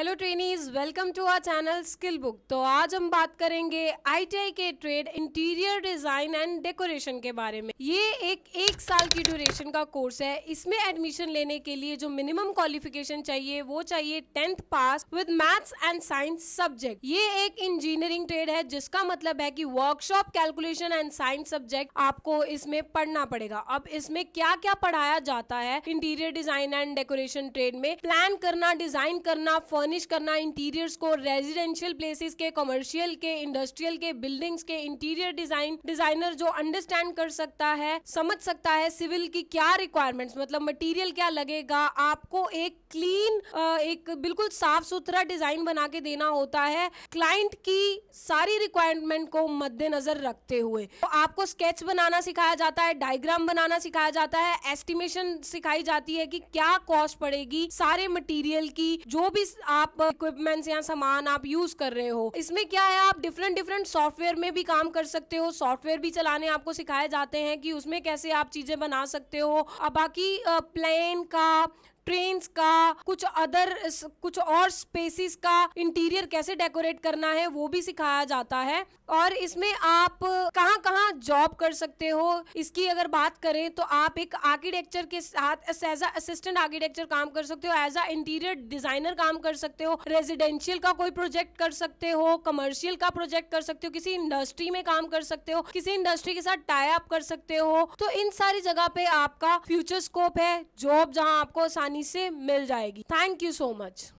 hello trainees welcome to our channel skill book तो आज हम बात करेंगे आईटीआई के trade interior design and decoration के बारे में ये एक एक साल की ड्यूरेशन का कोर्स है इसमें एडमिशन लेने के लिए जो मिनिमम क्वालिफिकेशन चाहिए वो चाहिए tenth pass with maths and science subject ये एक इंजीनियरिंग ट्रेड है जिसका मतलब है की workshop calculation and science subject आपको इसमें पढ़ना पड़ेगा अब इसमें क्या क्या पढ़ाया जाता है interior design and decoration trade में प्लान करना डिजाइन करना फर्न फर्निश करना इंटीरियर्स को रेजिडेंशियल प्लेसेस के कमर्शियल के इंडस्ट्रियल के बिल्डिंग्स के इंटीरियर डिजाइन डिजाइनर जो अंडरस्टैंड कर सकता है समझ सकता है सिविल की क्या रिक्वायरमेंट्स मतलब मटेरियल क्या लगेगा आपको एक क्लीन एक बिल्कुल साफ सुथरा डिजाइन बना के देना होता है क्लाइंट की सारी रिक्वायरमेंट को मद्देनजर रखते हुए तो आपको स्केच बनाना सिखाया जाता है डायग्राम बनाना सिखाया जाता है एस्टिमेशन सिखाई जाती है कि क्या कॉस्ट पड़ेगी सारे मटेरियल की जो भी आप आप इक्विपमेंट्स या सामान आप यूज कर रहे हो इसमें क्या है आप डिफरेंट डिफरेंट सॉफ्टवेयर में भी काम कर सकते हो सॉफ्टवेयर भी चलाने आपको सिखाए जाते हैं कि उसमें कैसे आप चीजें बना सकते हो बाकी प्लेन का ट्रेन का कुछ अदर कुछ और स्पेसिस का इंटीरियर कैसे डेकोरेट करना है वो भी सिखाया जाता है और इसमें आप कहाँ कहाँ जॉब कर सकते हो इसकी अगर बात करें तो आप एक आर्किटेक्चर के साथ एज असिस्टेंट आर्किटेक्चर काम कर सकते हो एज अ इंटीरियर डिजाइनर काम कर सकते हो रेजिडेंशियल का कोई प्रोजेक्ट कर सकते हो कमर्शियल का प्रोजेक्ट कर सकते हो किसी इंडस्ट्री में काम कर सकते हो किसी इंडस्ट्री के साथ टाई अप कर सकते हो तो इन सारी जगह पे आपका फ्यूचर स्कोप है जॉब जहाँ आपको आसानी कंपनी से मिल जाएगी थैंक यू सो मच